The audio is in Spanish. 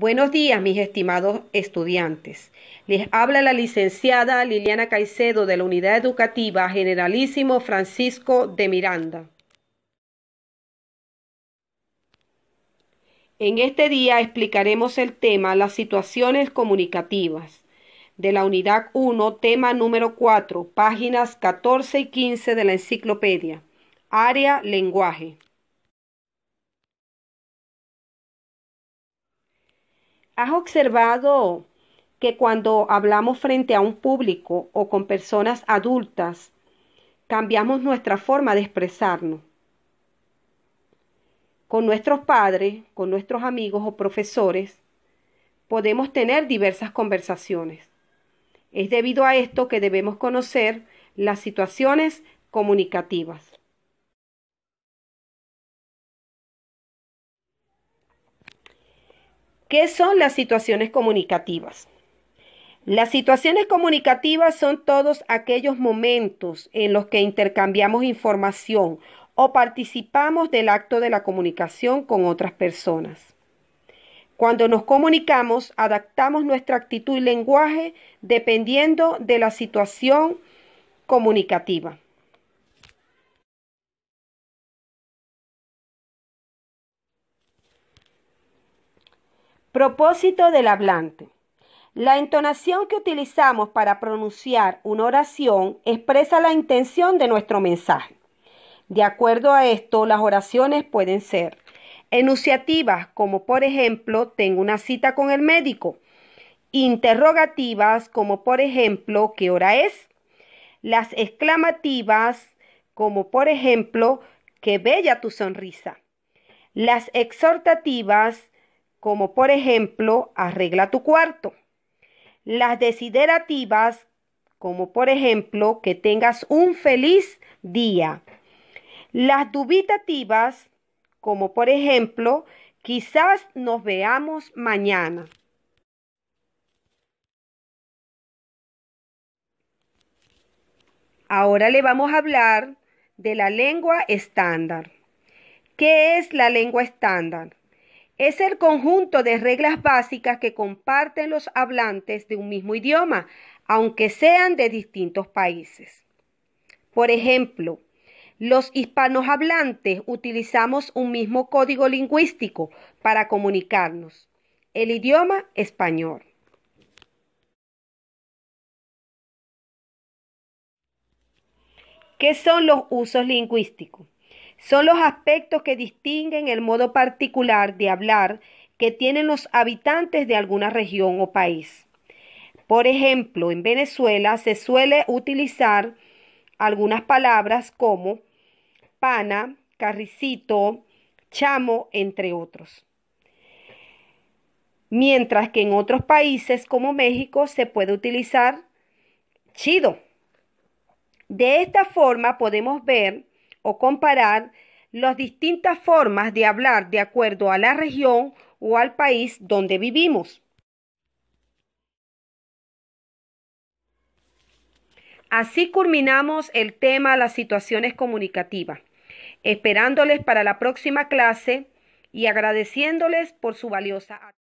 Buenos días, mis estimados estudiantes. Les habla la licenciada Liliana Caicedo de la Unidad Educativa Generalísimo Francisco de Miranda. En este día explicaremos el tema las situaciones comunicativas de la unidad 1, tema número 4, páginas 14 y 15 de la enciclopedia, área lenguaje. ¿Has observado que cuando hablamos frente a un público o con personas adultas, cambiamos nuestra forma de expresarnos? Con nuestros padres, con nuestros amigos o profesores, podemos tener diversas conversaciones. Es debido a esto que debemos conocer las situaciones comunicativas. ¿Qué son las situaciones comunicativas? Las situaciones comunicativas son todos aquellos momentos en los que intercambiamos información o participamos del acto de la comunicación con otras personas. Cuando nos comunicamos, adaptamos nuestra actitud y lenguaje dependiendo de la situación comunicativa. Propósito del hablante. La entonación que utilizamos para pronunciar una oración expresa la intención de nuestro mensaje. De acuerdo a esto, las oraciones pueden ser enunciativas, como por ejemplo, tengo una cita con el médico, interrogativas, como por ejemplo, ¿qué hora es? Las exclamativas, como por ejemplo, qué bella tu sonrisa. Las exhortativas, como por ejemplo arregla tu cuarto. Las desiderativas, como por ejemplo que tengas un feliz día. Las dubitativas, como por ejemplo quizás nos veamos mañana. Ahora le vamos a hablar de la lengua estándar. ¿Qué es la lengua estándar? es el conjunto de reglas básicas que comparten los hablantes de un mismo idioma, aunque sean de distintos países. Por ejemplo, los hispanohablantes utilizamos un mismo código lingüístico para comunicarnos, el idioma español. ¿Qué son los usos lingüísticos? son los aspectos que distinguen el modo particular de hablar que tienen los habitantes de alguna región o país. Por ejemplo, en Venezuela se suele utilizar algunas palabras como pana, carricito, chamo, entre otros. Mientras que en otros países como México se puede utilizar chido. De esta forma podemos ver o comparar las distintas formas de hablar de acuerdo a la región o al país donde vivimos. Así culminamos el tema las situaciones comunicativas, esperándoles para la próxima clase y agradeciéndoles por su valiosa atención.